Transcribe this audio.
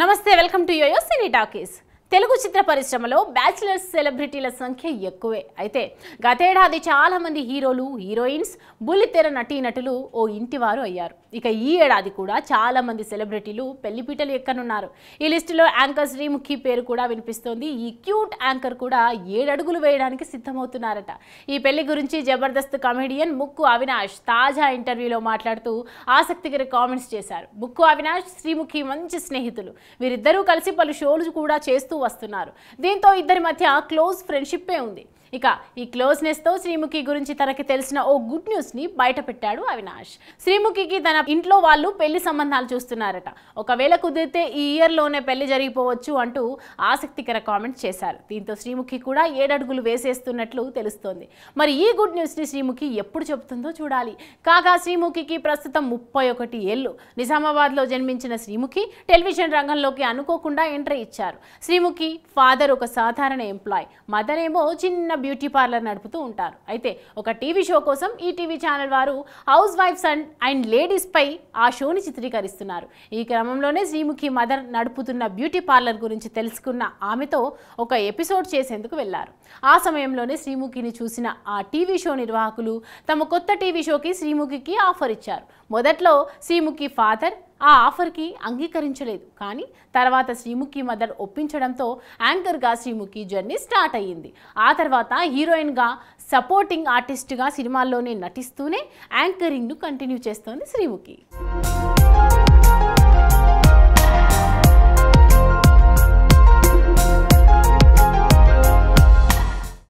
నమస్తే welcome to YoYo Cine Talkies Telugu చిత్ర పరిశ్రమలో బ్యాచిలర్స్ సెలబ్రిటీల సంఖ్య ఎక్కువే అయితే గతేడాది చాలామంది హీరోలు హీరోయిన్స్ బుల్లితెర నటీనటులు ఓ ఇంటివారు అయ్యారు ఇక ఈ ఏడాది కూడా చాలామంది సెలబ్రిటీలు పెళ్లిపీటలు ఎక్కనున్నారు ఈ లిస్టులో యాంకర్ శ్రీముఖి పేరు కూడా వినిపిస్తోంది ఈ క్యూట్ యాంకర్ కూడా ఏడడుగులు వేయడానికి సిద్ధమవుతున్నారట ఈ పెళ్లి గురించి జబర్దస్త్ కమెడియన్ ముక్కు అవినాష్ తాజా ఇంటర్వ్యూలో మాట్లాడుతూ ఆసక్తికర కామెంట్స్ చేశారు ముక్కు అవినాష్ శ్రీముఖి మంచి స్నేహితులు వీరిద్దరూ కలిసి పలు షోలు కూడా చేస్తూ వస్తున్నారు దీంతో ఇద్దరి మధ్య క్లోజ్ ఫ్రెండ్షిప్పే ఉంది ఇక ఈ క్లోజ్నెస్తో శ్రీముఖి గురించి తనకి తెలిసిన ఓ గుడ్ న్యూస్ని బయటపెట్టాడు అవినాష్ శ్రీముఖికి తన ఇంట్లో వాళ్ళు పెళ్లి సంబంధాలు చూస్తున్నారట ఒకవేళ కుదిరితే ఈ ఇయర్లోనే పెళ్లి జరిగిపోవచ్చు అంటూ ఆసక్తికర కామెంట్ చేశారు దీంతో శ్రీముఖి కూడా ఏడడుగులు వేసేస్తున్నట్లు తెలుస్తోంది మరి ఈ గుడ్ న్యూస్ని శ్రీముఖి ఎప్పుడు చెబుతుందో చూడాలి కాగా శ్రీముఖికి ప్రస్తుతం ముప్పై ఒకటి ఏళ్ళు నిజామాబాద్లో జన్మించిన శ్రీముఖి టెలివిజన్ రంగంలోకి అనుకోకుండా ఎంట్రీ ఇచ్చారు శ్రీముఖి ఫాదర్ ఒక సాధారణ ఎంప్లాయ్ మదర్ ఏమో చిన్న బ్యూటీ పార్లర్ నడుపుతూ ఉంటారు అయితే ఒక టీవీ షో కోసం ఈ టీవీ ఛానల్ వారు హౌస్ వైఫ్స్ అండ్ అండ్ లేడీస్పై ఆ షోని చిత్రీకరిస్తున్నారు ఈ క్రమంలోనే శ్రీముఖి మదర్ నడుపుతున్న బ్యూటీ పార్లర్ గురించి తెలుసుకున్న ఆమెతో ఒక ఎపిసోడ్ చేసేందుకు వెళ్లారు ఆ సమయంలోనే శ్రీముఖిని చూసిన ఆ టీవీ షో నిర్వాహకులు తమ కొత్త టీవీ షోకి శ్రీముఖికి ఆఫర్ ఇచ్చారు మొదట్లో శ్రీముఖి ఫాదర్ ఆ ఆఫర్కి అంగీకరించలేదు కానీ తర్వాత శ్రీముఖి మదర్ ఒప్పించడంతో యాంకర్గా శ్రీముఖి జర్నీ స్టార్ట్ అయ్యింది ఆ తర్వాత హీరోయిన్గా సపోర్టింగ్ ఆర్టిస్ట్గా సినిమాల్లోనే నటిస్తూనే యాంకరింగ్ను కంటిన్యూ చేస్తోంది శ్రీముఖి